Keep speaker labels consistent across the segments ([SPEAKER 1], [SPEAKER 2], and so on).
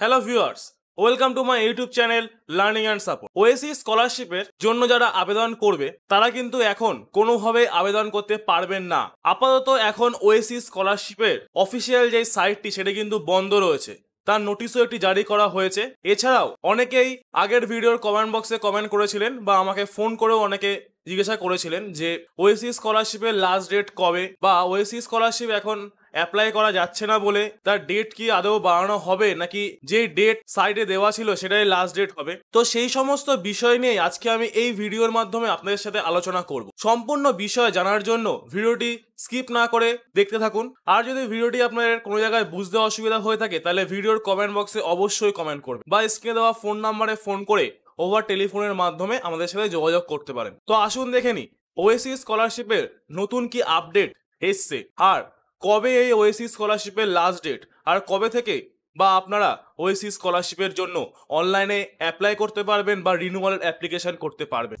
[SPEAKER 1] hello viewers welcome to my YouTube channel learning and support OASIS স্কলারশিপের জন্য যারা আবেদন করবে তারা কিন্তু এখন কোনোভাবে আবেদন করতে পারবেন না আপাতত এখন ওএসি স্কলারশিপের অফিসিয়াল যে সাইটটি সেটা কিন্তু বন্ধ রয়েছে তার নোটিশও একটি জারি করা হয়েছে এছাড়াও অনেকেই আগের ভিডিওর কমেন্ট বক্সে কমেন্ট করেছিলেন বা আমাকে ফোন করেও অনেকে জিজ্ঞাসা করেছিলেন যে ওএসি স্কলারশিপের লাস্ট ডেট কবে বা ওএসি স্কলারশিপ এখন অ্যাপ্লাই করা যাচ্ছে না বলে তার ডেট কি আদৌ বাড়ানো হবে নাকি যে ডেট সাইডে দেওয়া ছিল সেটাই লাস্ট ডেট হবে তো সেই সমস্ত বিষয় নিয়ে আজকে আমি এই ভিডিওর মাধ্যমে আপনাদের সাথে আলোচনা করব সম্পূর্ণ বিষয় জানার জন্য ভিডিওটি স্কিপ না করে দেখতে থাকুন আর যদি ভিডিওটি আপনার কোনো জায়গায় বুঝতে অসুবিধা হয়ে থাকে তাহলে ভিডিওর কমেন্ট বক্সে অবশ্যই কমেন্ট করবে বা স্ক্রিনে দেওয়া ফোন নাম্বারে ফোন করে ওভার টেলিফোনের মাধ্যমে আমাদের সাথে যোগাযোগ করতে পারেন তো আসুন দেখে নি ওএসি স্কলারশিপের নতুন কি আপডেট এসছে আর কবে এই ওয়েসি স্কলারশিপের লাস্ট ডেট আর কবে থেকে বা আপনারা ওয়েসি স্কলারশিপের জন্য অনলাইনে অ্যাপ্লাই করতে পারবেন বা রিনিউয়ালের অ্যাপ্লিকেশন করতে পারবেন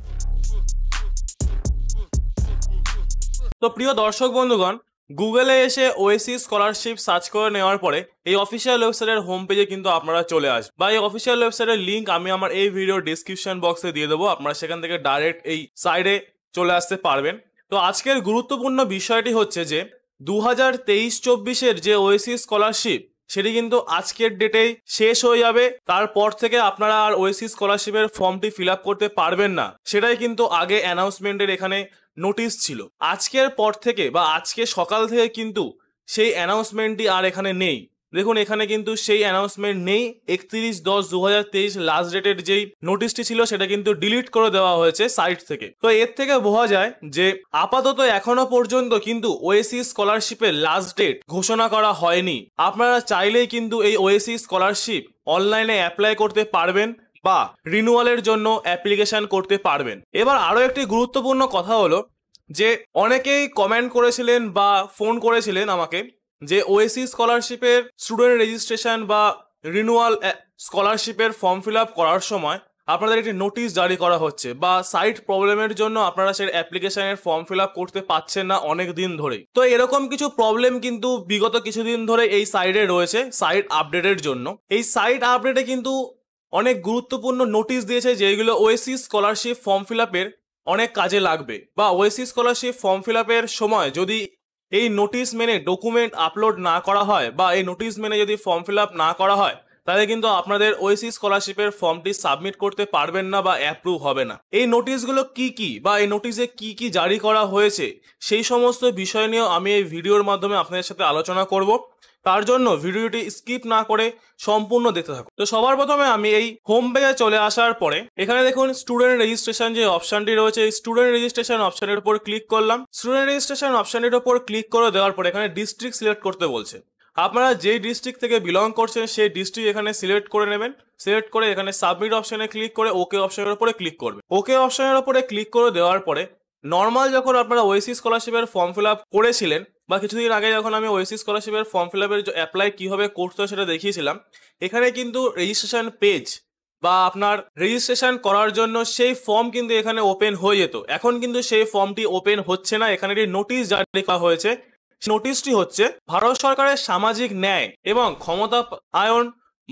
[SPEAKER 1] তো প্রিয় দর্শক বন্ধুগণ গুগলে এসে ওয়েসি স্কলারশিপ সার্চ করে নেওয়ার পরে এই অফিসিয়াল ওয়েবসাইটের হোম পেজে কিন্তু আপনারা চলে আসবেন বা এই অফিসিয়াল ওয়েবসাইটের লিঙ্ক আমি আমার এই ভিডিও ডিসক্রিপশন বক্সে দিয়ে দেবো আপনারা সেখান থেকে ডাইরেক্ট এই সাইডে চলে আসতে পারবেন তো আজকের গুরুত্বপূর্ণ বিষয়টি হচ্ছে যে দু হাজার তেইশ চব্বিশের যে ওয়েসি স্কলারশিপ সেটি কিন্তু আজকের ডেটেই শেষ হয়ে যাবে তারপর থেকে আপনারা আর ওয়েসি স্কলারশিপের ফর্মটি ফিল করতে পারবেন না সেটাই কিন্তু আগে অ্যানাউন্সমেন্টের এখানে নোটিশ ছিল আজকের পর থেকে বা আজকে সকাল থেকে কিন্তু সেই অ্যানাউন্সমেন্টটি আর এখানে নেই দেখুন এখানে কিন্তু সেই অ্যানাউন্সমেন্ট নেই একত্রিশ দশ দু হাজার তেইশ লাস্ট ডেটের যেই নোটিশটি ছিল সেটা কিন্তু ডিলিট করে দেওয়া হয়েছে সাইট থেকে তো এর থেকে বোঝা যায় যে আপাতত এখনো পর্যন্ত কিন্তু ওএসি স্কলারশিপের লাস্ট ডেট ঘোষণা করা হয়নি আপনারা চাইলেই কিন্তু এই ওএসি স্কলারশিপ অনলাইনে অ্যাপ্লাই করতে পারবেন বা রিনুয়ালের জন্য অ্যাপ্লিকেশন করতে পারবেন এবার আরও একটি গুরুত্বপূর্ণ কথা হলো যে অনেকেই কমেন্ট করেছিলেন বা ফোন করেছিলেন আমাকে যে ওএসি স্কলারশিপের স্টুডেন্ট রেজিস্ট্রেশন বা রিনুয়াল স্কলারশিপের ফর্ম ফিল আপ করার সময় আপনাদের একটি নোটিশ জারি করা হচ্ছে বা সাইট প্রবলেমের জন্য আপনারা সেই অ্যাপ্লিকেশনের ফর্ম ফিল আপ করতে পারছেন না অনেক দিন ধরেই তো এরকম কিছু প্রবলেম কিন্তু বিগত কিছুদিন ধরে এই সাইডে রয়েছে সাইট আপডেটের জন্য এই সাইট আপডেটে কিন্তু অনেক গুরুত্বপূর্ণ নোটিশ দিয়েছে যেগুলো ওএসি স্কলারশিপ ফর্ম ফিল আপের অনেক কাজে লাগবে বা ওএসি স্কলারশিপ ফর্ম ফিল আপের সময় যদি এই নোটিশ মেনে ডকুমেন্ট আপলোড না করা হয় বা এই নোটিশ মেনে যদি ফর্ম ফিল আপ না করা হয় তাহলে কিন্তু আপনাদের ওএসি স্কলারশিপের ফর্মটি সাবমিট করতে পারবেন না বা অ্যাপ্রুভ হবে না এই নোটিশগুলো কি কি বা এই নোটিশে কি কি জারি করা হয়েছে সেই সমস্ত বিষয় নিয়েও আমি এই ভিডিওর মাধ্যমে আপনাদের সাথে আলোচনা করব তার জন্য ভিডিওটি স্কিপ না করে সম্পূর্ণ দেখতে থাকুন তো সবার প্রথমে আমি এই হোম পেজে চলে আসার পরে এখানে দেখুন স্টুডেন্ট রেজিস্ট্রেশন যে অপশনটি রয়েছে এই স্টুডেন্ট রেজিস্ট্রেশন অপশনের উপর ক্লিক করলাম স্টুডেন্ট রেজিস্ট্রেশন অপশনের উপর ক্লিক করে দেওয়ার পরে এখানে ডিস্ট্রিক্ট সিলেক্ট করতে বলছে আপনারা যেই ডিস্ট্রিক্ট থেকে বিলং করছেন সেই ডিস্ট্রিক্ট এখানে সিলেক্ট করে নেবেন সিলেক্ট করে এখানে সাবমিট অপশনে ক্লিক করে ওকে অপশনের উপরে ক্লিক করবেন ওকে অপশনের উপরে ক্লিক করে দেওয়ার পরে নর্মাল যখন আপনারা ওয়েসি স্কলারশিপের ফর্ম ফিল আপ করেছিলেন বা কিছুদিন আগে যখন আমি ওয়েসি স্কলারশিপের ফর্ম ফিল আপের অ্যাপ্লাই কীভাবে করতে সেটা দেখিয়েছিলাম এখানে কিন্তু রেজিস্ট্রেশন পেজ বা আপনার রেজিস্ট্রেশন করার জন্য সেই ফর্ম কিন্তু এখানে ওপেন হয়ে যেত এখন কিন্তু সেই ফর্মটি ওপেন হচ্ছে না এখানে একটি নোটিশ জারি করা হয়েছে নোটিশটি হচ্ছে ভারত সরকারের সামাজিক ন্যায় এবং ক্ষমতা আয়ন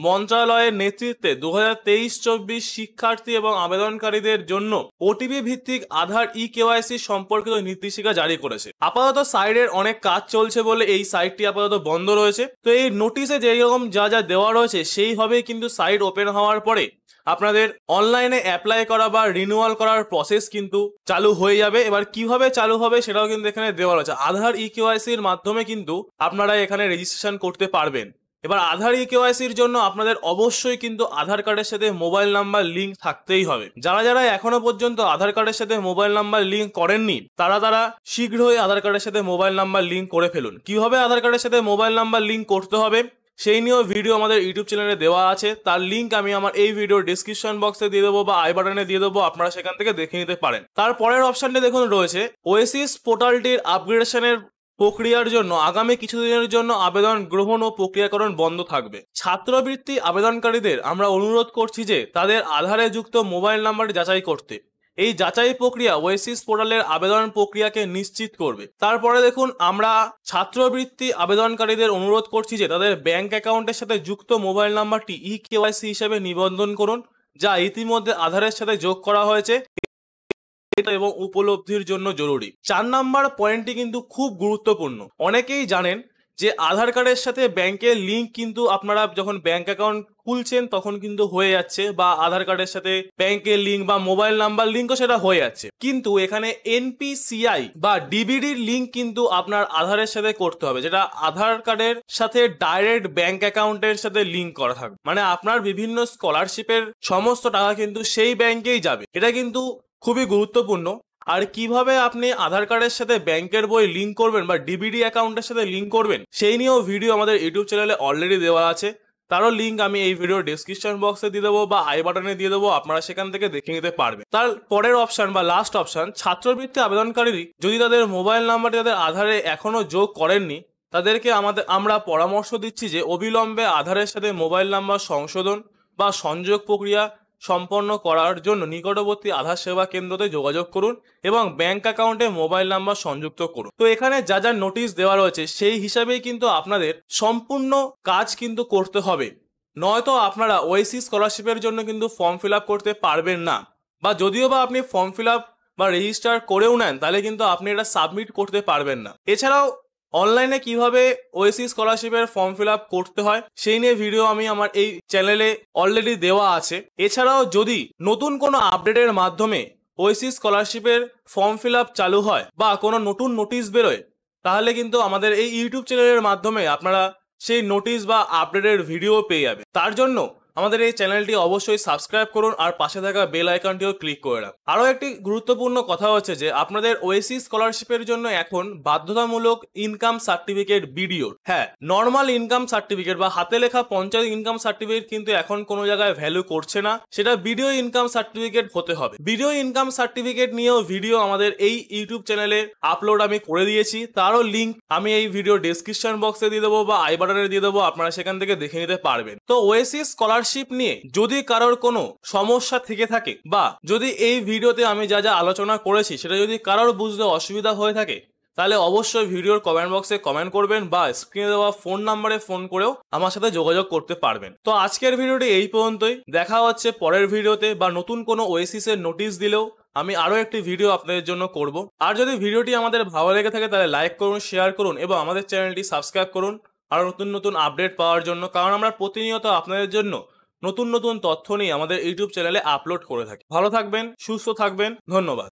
[SPEAKER 1] মন্ত্রণালয়ের নেতৃত্বে দু হাজার তেইশ চব্বিশ শিক্ষার্থী এবং আবেদনকারীদের জন্য ওটিপি ভিত্তিক আধার ই e কেওয়াইসি সম্পর্কিত নির্দেশিকা জারি করেছে আপাতত সাইডের অনেক কাজ চলছে বলে এই সাইটটি আপাতত বন্ধ রয়েছে তো এই নোটিশে যেরকম যা যা দেওয়া রয়েছে সেইভাবেই কিন্তু সাইট ওপেন হওয়ার পরে আপনাদের অনলাইনে অ্যাপ্লাই করা বা রিনিউয়াল করার প্রসেস কিন্তু চালু হয়ে যাবে এবার কিভাবে চালু হবে সেটাও কিন্তু এখানে দেওয়া রয়েছে আধার ই কেওয়াইসির মাধ্যমে কিন্তু আপনারা এখানে রেজিস্ট্রেশন করতে পারবেন এবার আধার ই কেওয়াইসির জন্য আপনাদের অবশ্যই কিন্তু আধার কার্ডের সাথে মোবাইল নাম্বার লিঙ্ক থাকতেই হবে যারা যারা এখনো পর্যন্ত আধার কার্ডের সাথে মোবাইল নাম্বার লিঙ্ক করেননি তারা তারা শীঘ্রই আধার কার্ডের সাথে মোবাইল নাম্বার লিঙ্ক করে ফেলুন কিভাবে আধার কার্ডের সাথে মোবাইল নাম্বার লিঙ্ক করতে হবে সেই নিয়েও ভিডিও আমাদের ইউটিউব চ্যানেলে দেওয়া আছে তার লিঙ্ক আমি আমার এই ভিডিও ডিসক্রিপশন বক্সে দিয়ে দেবো বা আই বাটনে দিয়ে দেবো আপনারা সেখান থেকে দেখে নিতে পারেন তার পরের অপশানটি দেখুন রয়েছে ওয়েসিস পোর্টালটির আপগ্রেডেশনের প্রক্রিয়ার জন্য আগামী কিছুদিনের জন্য আবেদন গ্রহণ ও প্রক্রিয়াকরণ বন্ধ থাকবে ছাত্রবৃত্তি আবেদনকারীদের আমরা অনুরোধ করছি যে তাদের আধারে যুক্ত মোবাইল নাম্বার যাচাই করতে এই যাচাই প্রক্রিয়া ওয়েসিস পোর্টালের আবেদন প্রক্রিয়াকে নিশ্চিত করবে তারপরে দেখুন আমরা ছাত্রবৃত্তি আবেদনকারীদের অনুরোধ করছি যে তাদের ব্যাংক অ্যাকাউন্টের সাথে যুক্ত মোবাইল নাম্বারটি ই কেওয়াইসি হিসেবে নিবন্ধন করুন যা ইতিমধ্যে আধারের সাথে যোগ করা হয়েছে এবং উপলব্ধির জন্য জরুরি চার নাম্বার পয়েন্টটি কিন্তু খুব গুরুত্বপূর্ণ অনেকেই জানেন যে আধার কার্ডের সাথে ব্যাংকের লিঙ্ক কিন্তু আপনারা যখন ব্যাংক অ্যাকাউন্ট খুলছেন তখন কিন্তু হয়ে যাচ্ছে বা আধার কার্ডের সাথে ব্যাংকের লিঙ্ক বা মোবাইল নাম্বার লিঙ্কও সেটা হয়ে যাচ্ছে কিন্তু এখানে এনপিসিআই বা ডিবিডির লিঙ্ক কিন্তু আপনার আধারের সাথে করতে হবে যেটা আধার কার্ডের সাথে ডাইরেক্ট ব্যাংক অ্যাকাউন্টের সাথে লিঙ্ক করা থাকবে মানে আপনার বিভিন্ন স্কলারশিপের সমস্ত টাকা কিন্তু সেই ব্যাংকেই যাবে এটা কিন্তু খুবই গুরুত্বপূর্ণ আর কিভাবে আপনি আধার কার্ডের সাথে ব্যাংকের বই লিঙ্ক করবেন বা ডিবিডি অ্যাকাউন্টের সাথে লিঙ্ক করবেন সেই নিয়েও ভিডিও আমাদের ইউটিউব চ্যানেলে অলরেডি দেওয়া আছে তারও লিঙ্ক আমি এই ভিডিও ডিসক্রিপশন বক্সে দিয়ে দেবো বা আই বাটনে দিয়ে দেবো আপনারা সেখান থেকে দেখে নিতে পারবেন তার পরের অপশন বা লাস্ট অপশন ছাত্রবৃত্তি আবেদনকারী যদি তাদের মোবাইল নাম্বারটি তাদের আধারে এখনও যোগ করেননি তাদেরকে আমাদের আমরা পরামর্শ দিচ্ছি যে অবিলম্বে আধারের সাথে মোবাইল নাম্বার সংশোধন বা সংযোগ প্রক্রিয়া সম্পন্ন করার জন্য নিকটবর্তী আধার সেবা কেন্দ্রতে যোগাযোগ করুন এবং ব্যাংক অ্যাকাউন্টে মোবাইল নাম্বার সংযুক্ত করুন তো এখানে যা যা নোটিশ দেওয়া রয়েছে সেই হিসাবেই কিন্তু আপনাদের সম্পূর্ণ কাজ কিন্তু করতে হবে নয়তো আপনারা ওয়েসি স্কলারশিপের জন্য কিন্তু ফর্ম ফিল করতে পারবেন না বা যদিও বা আপনি ফর্ম ফিল বা রেজিস্টার করেও নেন তাহলে কিন্তু আপনি এটা সাবমিট করতে পারবেন না এছাড়াও অনলাইনে কিভাবে ওএসি স্কলারশিপের ফর্ম ফিল আপ করতে হয় সেই নিয়ে ভিডিও আমি আমার এই চ্যানেলে অলরেডি দেওয়া আছে এছাড়াও যদি নতুন কোনো আপডেটের মাধ্যমে ওএসি স্কলারশিপের ফর্ম ফিল আপ চালু হয় বা কোনো নতুন নোটিশ বেরোয় তাহলে কিন্তু আমাদের এই ইউটিউব চ্যানেলের মাধ্যমে আপনারা সেই নোটিশ বা আপডেটের ভিডিও পেয়ে যাবে তার জন্য আমাদের এই চ্যানেলটি অবশ্যই সাবস্ক্রাইব করুন আর পাশে থাকা বেল আইকনটিও ক্লিক করে রাখুন আরও একটি গুরুত্বপূর্ণ কথা হচ্ছে যে আপনাদের ওয়েসি স্কলারশিপের জন্য এখন বাধ্যতামূলক ইনকাম সার্টিফিকেট বিডিও হ্যাঁ নর্মাল ইনকাম সার্টিফিকেট বা হাতে লেখা পঞ্চায়েত ইনকাম সার্টিফিকেট কিন্তু এখন কোনো জায়গায় ভ্যালু করছে না সেটা ভিডিও ইনকাম সার্টিফিকেট হতে হবে ভিডিও ইনকাম সার্টিফিকেট নিয়েও ভিডিও আমাদের এই ইউটিউব চ্যানেলে আপলোড আমি করে দিয়েছি তারও লিঙ্ক আমি এই ভিডিও ডিসক্রিপশন বক্সে দিয়ে দেবো বা আই বাটনে দিয়ে দেবো আপনারা সেখান থেকে দেখে নিতে পারবেন তো ওয়েসি স্কলার মেম্বারশিপ নিয়ে যদি কারোর কোনো সমস্যা থেকে থাকে বা যদি এই ভিডিওতে আমি যা যা আলোচনা করেছি সেটা যদি কারোর বুঝতে অসুবিধা হয়ে থাকে তাহলে অবশ্যই ভিডিওর কমেন্ট বক্সে কমেন্ট করবেন বা স্ক্রিনে দেওয়া ফোন নাম্বারে ফোন করেও আমার সাথে যোগাযোগ করতে পারবেন তো আজকের ভিডিওটি এই পর্যন্তই দেখা হচ্ছে পরের ভিডিওতে বা নতুন কোনো ওয়েসিসের নোটিশ দিলেও আমি আরও একটি ভিডিও আপনাদের জন্য করব আর যদি ভিডিওটি আমাদের ভালো লেগে থাকে তাহলে লাইক করুন শেয়ার করুন এবং আমাদের চ্যানেলটি সাবস্ক্রাইব করুন আরও নতুন নতুন আপডেট পাওয়ার জন্য কারণ আমরা প্রতিনিয়ত আপনাদের জন্য নতুন নতুন তথ্য নিয়ে আমাদের ইউটিউব চ্যানেলে আপলোড করে থাকি ভালো থাকবেন সুস্থ থাকবেন ধন্যবাদ